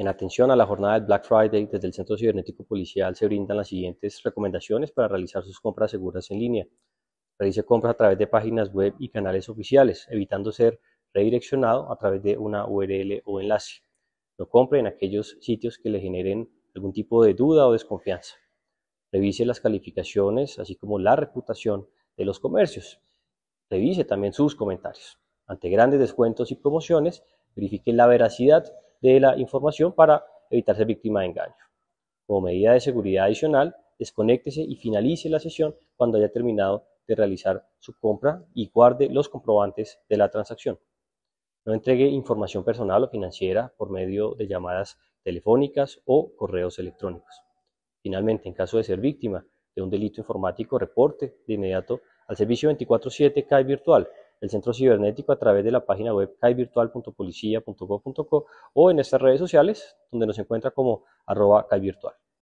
En atención a la jornada del Black Friday, desde el Centro Cibernético Policial se brindan las siguientes recomendaciones para realizar sus compras seguras en línea. Realice compras a través de páginas web y canales oficiales, evitando ser redireccionado a través de una URL o enlace. No compre en aquellos sitios que le generen algún tipo de duda o desconfianza. Revise las calificaciones, así como la reputación de los comercios. Revise también sus comentarios. Ante grandes descuentos y promociones, verifique la veracidad de la información para evitar ser víctima de engaño. Como medida de seguridad adicional, desconéctese y finalice la sesión cuando haya terminado de realizar su compra y guarde los comprobantes de la transacción. No entregue información personal o financiera por medio de llamadas telefónicas o correos electrónicos. Finalmente, en caso de ser víctima de un delito informático, reporte de inmediato al servicio 24/7 CAI Virtual el centro cibernético a través de la página web caivirtual.policia.gov.co o en estas redes sociales donde nos encuentra como arroba caivirtual.